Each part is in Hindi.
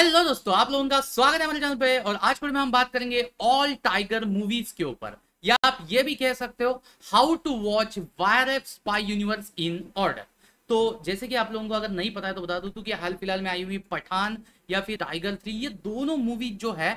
हेलो दोस्तों आप लोगों का स्वागत है हमारे चैनल पे और आज पर में हम बात करेंगे ऑल टाइगर मूवीज के ऊपर या आप ये भी कह सकते हो how to watch Y R F spy universe in order तो जैसे कि आप लोगों को अगर नहीं पता है तो बता दू क्योंकि हाल फिलहाल में आई हुई पठान या फिर टाइगर थ्री ये दोनों मूवीज जो है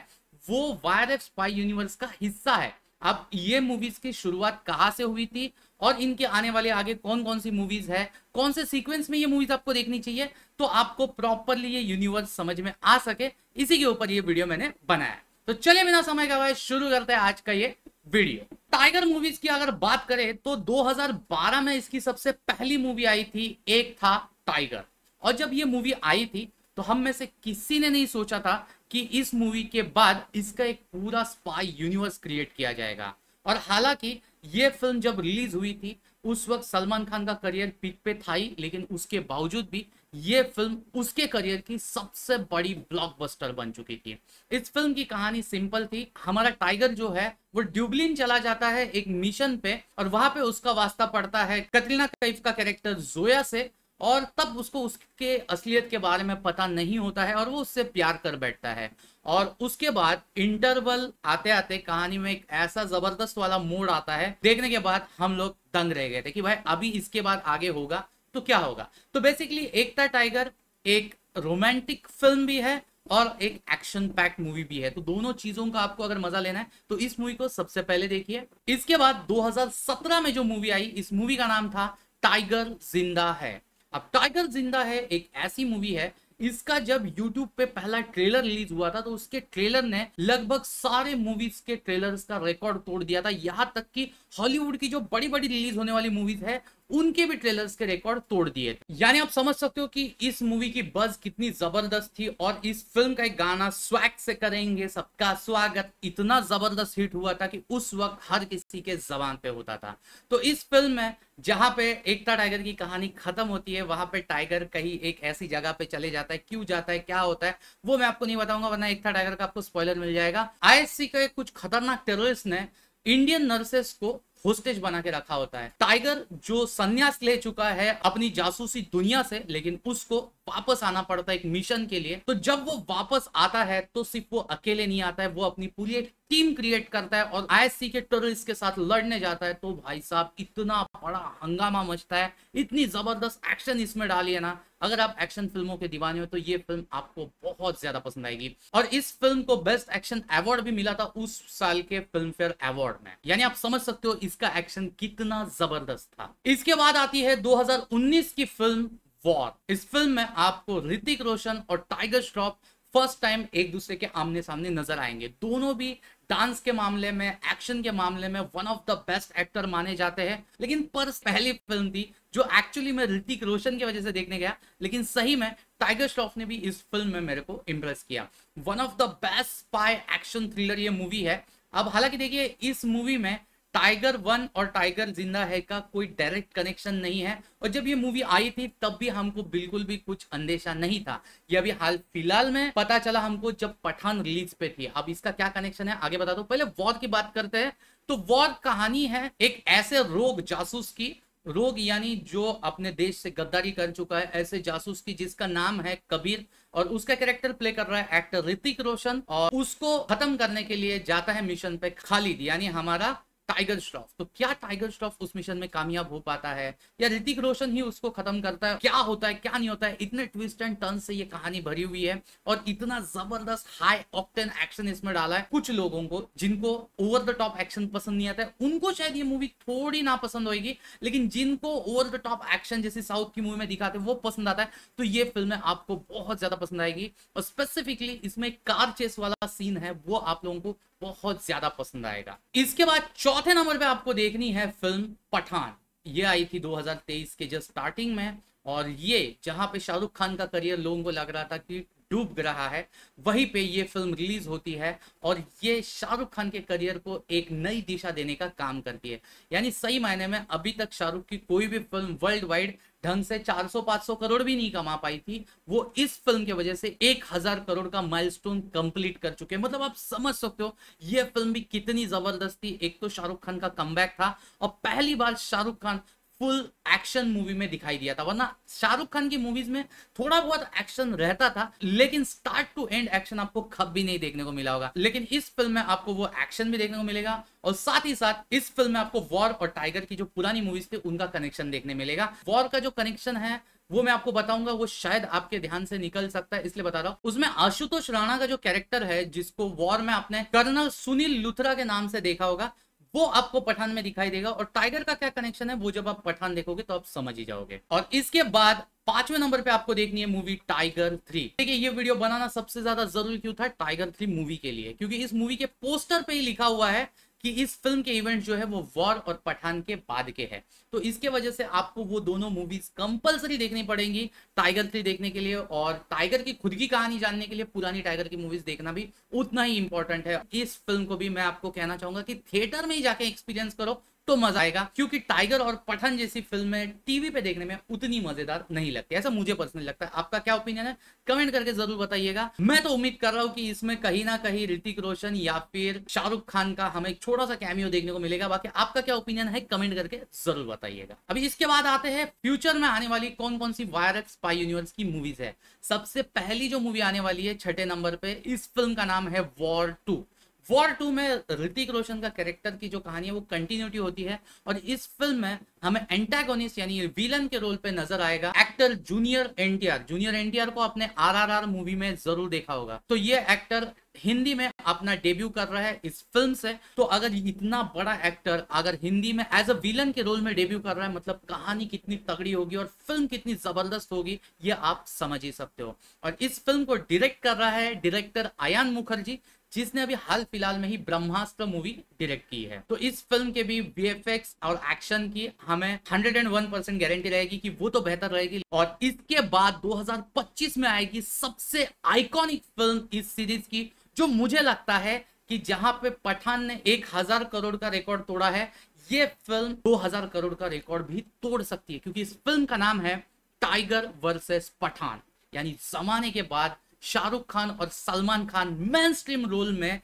वो वायर एफ स्पाई यूनिवर्स का हिस्सा है अब ये मूवीज की शुरुआत कहाँ से हुई थी और इनके आने वाले आगे कौन कौन सी मूवीज है कौन से सीक्वेंस में ये मूवीज आपको देखनी चाहिए तो आपको प्रॉपरली ये यूनिवर्स समझ में आ सके इसी के ऊपर ये वीडियो मैंने बनाया तो चलिए बिना समय का भाई शुरू करते हैं आज का ये वीडियो टाइगर मूवीज की अगर बात करें तो 2012 में इसकी सबसे पहली मूवी आई थी एक था टाइगर और जब ये मूवी आई थी तो हम में से किसी ने नहीं सोचा था कि इस मूवी के बाद इसका एक पूरा स्पाई यूनिवर्स क्रिएट किया जाएगा और हालांकि ये फिल्म जब रिलीज हुई थी उस वक्त सलमान खान का करियर पिक पे था ही लेकिन उसके बावजूद भी ये फिल्म उसके करियर की सबसे बड़ी ब्लॉकबस्टर बन चुकी थी इस फिल्म की कहानी सिंपल थी हमारा टाइगर जो है वो ड्यूबलिन चला जाता है एक मिशन पे और वहां पे उसका वास्ता पड़ता है कतरीना कैफ का कैरेक्टर जोया से और तब उसको उसके असलियत के बारे में पता नहीं होता है और वो उससे प्यार कर बैठता है और उसके बाद इंटरवल आते आते कहानी में एक ऐसा जबरदस्त वाला मोड आता है देखने के बाद हम लोग दंग रह गए थे कि भाई अभी इसके बाद आगे होगा तो क्या होगा तो बेसिकली एकता टाइगर एक रोमांटिक फिल्म भी है और एक एक्शन पैक्ट मूवी भी है तो दोनों चीजों का आपको अगर मजा लेना है तो इस मूवी को सबसे पहले देखिए इसके बाद 2017 में जो मूवी आई इस मूवी का नाम था टाइगर जिंदा है अब टाइगर जिंदा है एक ऐसी मूवी है इसका जब यूट्यूब पे पहला ट्रेलर रिलीज हुआ था तो उसके ट्रेलर ने लगभग सारे मूवीज के ट्रेलर्स का रिकॉर्ड तोड़ दिया था यहाँ तक कि हॉलीवुड की जो बड़ी बड़ी रिलीज होने वाली मूवीज है उनके भी ट्रेलर्स के रिकॉर्ड तोड़ दिए थे यानी आप समझ सकते हो कि इस मूवी की बज कितनी जबरदस्त थी और इस फिल्म का एक गाना स्वैग से करेंगे सबका स्वागत इतना जबरदस्त हिट हुआ था कि उस वक्त हर किसी के जबान पे होता था तो इस फिल्म में जहां पे एकता टाइगर की कहानी खत्म होती है वहां पे टाइगर कहीं एक ऐसी जगह पे चले जाता है क्यों जाता है क्या होता है वो मैं आपको नहीं बताऊंगा वरना एकता टाइगर का आपको स्पॉइलर मिल जाएगा आईएससी के कुछ खतरनाक टेररिस्ट ने इंडियन नर्सेस को होस्टेज बना के रखा होता है टाइगर जो संन्यास ले चुका है अपनी जासूसी दुनिया से लेकिन उसको वापस आना पड़ता है एक मिशन के लिए तो जब वो वापस आता है तो सिर्फ वो अकेले नहीं आता है वो अपनी पूरी एक टीम क्रिएट करता है और आईएससी के टूरिस्ट के साथ लड़ने जाता है तो भाई साहब इतना बड़ा हंगामा मचता है इतनी जबरदस्त एक्शन इसमें डाली है ना अगर आप एक्शन फिल्मों के दीवाने हो तो ये फिल्म आपको बहुत ज्यादा पसंद आएगी और इस फिल्म को बेस्ट एक्शन अवार्ड भी मिला था उस साल के फिल्म फेयर अवार्ड में यानी आप समझ सकते हो इसका एक्शन कितना जबरदस्त था इसके बाद आती है दो की फिल्म वॉर इस फिल्म में आपको ऋतिक रोशन और टाइगर श्रॉफ फर्स्ट टाइम एक दूसरे के आमने सामने नजर आएंगे दोनों भी डांस के मामले में एक्शन के मामले में one of the best actor माने जाते हैं लेकिन पर पहली फिल्म थी जो एक्चुअली मैं ऋतिक रोशन की वजह से देखने गया लेकिन सही में टाइगर श्रॉफ ने भी इस फिल्म में मेरे को इम्प्रेस किया one of the best spy action thriller ये मूवी है अब हालांकि देखिए इस मूवी में टाइगर वन और टाइगर जिंदा है का कोई डायरेक्ट कनेक्शन नहीं है और जब ये मूवी आई थी तब भी हमको बिल्कुल भी कुछ अंदेशा नहीं था ये अभी हाल फिलहाल में पता चला हमको जब पठान रिलीज पे थी अब इसका क्या कनेक्शन है आगे बता दो पहले वॉर की बात करते हैं तो वॉर कहानी है एक ऐसे रोग जासूस की रोग यानी जो अपने देश से गद्दारी कर चुका है ऐसे जासूस की जिसका नाम है कबीर और उसका कैरेक्टर प्ले कर रहा है एक्टर ऋतिक रोशन और उसको खत्म करने के लिए जाता है मिशन पे खालिद यानी हमारा टाइगर श्रॉफ तो क्या टाइगर श्रॉफ उस मिशन में कामयाब हो पाता है या ऋतिक रोशन ही उसको खत्म करता है क्या होता है क्या नहीं होता है इतने ट्विस्ट एंड टर्न से ये कहानी भरी हुई है और इतना जबरदस्त हाई ऑक्टेन एक्शन इसमें डाला है कुछ लोगों को जिनको ओवर द टॉप एक्शन पसंद नहीं आता है उनको शायद ये मूवी थोड़ी ना पसंद होगी लेकिन जिनको ओवर द टॉप एक्शन जैसे साउथ की मूवी में दिखाते हैं वो पसंद आता है तो ये फिल्म आपको बहुत ज्यादा पसंद आएगी और स्पेसिफिकली इसमें कार चेस वाला सीन है वो आप लोगों को बहुत ज्यादा पसंद आएगा इसके बाद चौथे नंबर पे आपको देखनी है फिल्म पठान ये आई थी 2023 के जस्ट स्टार्टिंग में और ये जहां पे शाहरुख खान का करियर लोगों को लग रहा था कि डूब रहा है वहीं पे ये फिल्म रिलीज होती है और ये शाहरुख खान के करियर को एक नई दिशा देने का काम करती है यानी सही मायने में अभी तक शाहरुख की कोई भी फिल्म वर्ल्ड वाइड ढंग से 400-500 करोड़ भी नहीं कमा पाई थी वो इस फिल्म की वजह से 1000 करोड़ का माइलस्टोन कंप्लीट कर चुके हैं मतलब आप समझ सकते हो ये फिल्म भी कितनी जबरदस्त थी एक तो शाहरुख खान का कम था और पहली बार Shahrukh Khan full action movie में दिखाई दिया था वरना शाहरुख खान की मूवीज में थोड़ा बहुत एक्शन रहता था लेकिन स्टार्ट टू एंड एक्शन आपको कब भी नहीं देखने को मिला होगा लेकिन इस फिल्म में आपको वो एक्शन भी देखने को मिलेगा और साथ ही साथ इस फिल्म में आपको वॉर और टाइगर की जो पुरानी मूवीज थी उनका कनेक्शन देखने मिलेगा वॉर का जो कनेक्शन है वो मैं आपको बताऊंगा वो शायद आपके ध्यान से निकल सकता है इसलिए बता रहा हूँ उसमें आशुतोष राणा का जो कैरेक्टर है जिसको वॉर में आपने कर्नल सुनील लुथरा के नाम से देखा होगा वो आपको पठान में दिखाई देगा और टाइगर का क्या कनेक्शन है वो जब आप पठान देखोगे तो आप समझ ही जाओगे और इसके बाद पांचवें नंबर पे आपको देखनी है मूवी टाइगर थ्री देखिए ये वीडियो बनाना सबसे ज्यादा जरूरी क्यों था टाइगर थ्री मूवी के लिए क्योंकि इस मूवी के पोस्टर पे ही लिखा हुआ है कि इस फिल्म के इवेंट जो है वो वॉर और पठान के बाद के है तो इसके वजह से आपको वो दोनों मूवीज कंपलसरी देखनी पड़ेंगी टाइगर थ्री देखने के लिए और टाइगर की खुद की कहानी जानने के लिए पुरानी टाइगर की मूवीज देखना भी उतना ही इंपॉर्टेंट है इस फिल्म को भी मैं आपको कहना चाहूंगा कि थिएटर में ही जाके एक्सपीरियंस करो तो मजा आएगा क्योंकि टाइगर और पठन जैसी फिल्में टीवी पे देखने में उतनी मजेदार नहीं लगती ऐसा मुझे पर्सनली लगता है आपका क्या ओपिनियन है कमेंट करके जरूर बताइएगा मैं तो उम्मीद कर रहा हूँ कि इसमें कहीं ना कहीं ऋतिक रोशन या फिर शाहरुख खान का हमें छोटा सा कैमियो देखने को मिलेगा बाकी आपका क्या ओपिनियन है कमेंट करके जरूर बताइएगा अभी इसके बाद आते हैं फ्यूचर में आने वाली कौन कौन सी वायरक स्पाई यूनिवर्स की मूवीज है सबसे पहली जो मूवी आने वाली है छठे नंबर पे इस फिल्म का नाम है वॉर टू वॉर टू में ऋतिक रोशन का कैरेक्टर की जो कहानी है वो कंटिन्यूटी होती है और इस फिल्म में हमें एंटेगोनिस्ट यानी विलन के रोल पे नजर आएगा actor junior NTR junior NTR को अपने आरआरआर मूवी में जरूर देखा होगा तो ये एक्टर हिंदी में अपना डेब्यू कर रहा है इस फिल्म से तो अगर इतना बड़ा एक्टर अगर हिंदी में एज अ विलन के रोल में डेब्यू कर रहा है मतलब कहानी कितनी तगड़ी होगी और फिल्म कितनी जबरदस्त होगी ये आप समझ ही सकते हो और इस फिल्म को डायरेक्ट कर रहा है डायरेक्टर आयान मुखर्जी जिसने अभी हाल फिलहाल में ही ब्रह्मास्त्र मूवी डायरेक्ट की है तो इस फिल्म के भी वी और एक्शन की हमें 101 परसेंट गारंटी रहेगी कि वो तो बेहतर रहेगी और इसके बाद 2025 में आएगी सबसे आइकॉनिक फिल्म इस सीरीज की जो मुझे लगता है कि जहां पे पठान ने एक हजार करोड़ का रिकॉर्ड तोड़ा है ये फिल्म हजार करोड़ का रिकॉर्ड भी तोड़ सकती है क्योंकि इस फिल्म का नाम है टाइगर वर्सेस पठान यानी जमाने के बाद शाहरुख खान और Salman Khan mainstream role में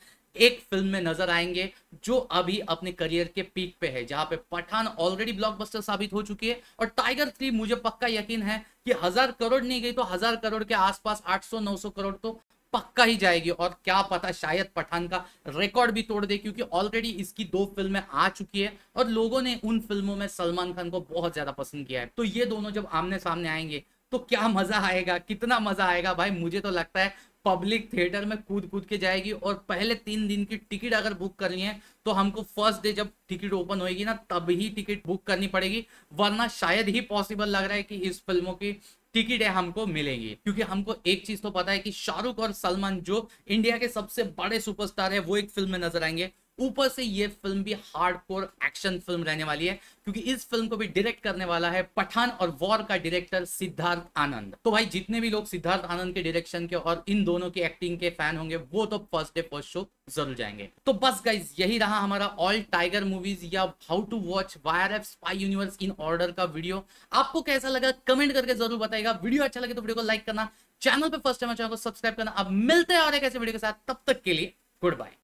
एक फिल्म में नजर आएंगे जो अभी अपने करियर के पीक पे है जहां पे पठान ऑलरेडी ब्लॉकबस्टर साबित हो चुकी है और टाइगर थ्री मुझे पक्का यकीन है कि हजार करोड़ नहीं गई तो हजार करोड़ के आसपास 800 900 करोड़ तो पक्का ही जाएगी और क्या पता शायद पठान का रिकॉर्ड भी तोड़ दे क्योंकि ऑलरेडी इसकी दो फिल्में आ चुकी है और लोगों ने उन फिल्मों में सलमान खान को बहुत ज्यादा पसंद किया है तो ये दोनों जब आमने सामने आएंगे तो क्या मजा आएगा कितना मजा आएगा भाई मुझे तो लगता है पब्लिक थिएटर में कूद कूद के जाएगी और पहले तीन दिन की टिकट अगर बुक करनी है तो हमको फर्स्ट डे जब टिकट ओपन होएगी ना तब ही टिकट बुक करनी पड़ेगी वरना शायद ही पॉसिबल लग रहा है कि इस फिल्मों की टिकट है हमको मिलेंगी क्योंकि हमको एक चीज तो पता है कि शाहरुख और सलमान जो इंडिया के सबसे बड़े सुपरस्टार है वो एक फिल्म में नजर आएंगे ऊपर से ये फिल्म भी हार्डकोर एक्शन फिल्म रहने वाली है क्योंकि इस फिल्म को भी डायरेक्ट करने वाला है पठान और वॉर का डायरेक्टर सिद्धार्थ आनंद तो भाई जितने भी लोग सिद्धार्थ आनंद के डायरेक्शन के और इन दोनों के एक्टिंग के फैन होंगे वो तो फर्स्ट डे फर्स्ट शो जरूर जाएंगे तो बस गाइज यही रहा हमारा ऑल टाइगर मूवीज या how to watch Y R F spy universe in order का वीडियो आपको कैसा लगा कमेंट करके जरूर बताएगा वीडियो अच्छा लगे तो वीडियो को लाइक करना चैनल पर फर्स्ट टाइम चैनल को सब्सक्राइब करना अब मिलते हैं और एक ऐसे वीडियो के साथ तब तक के लिए गुड बाय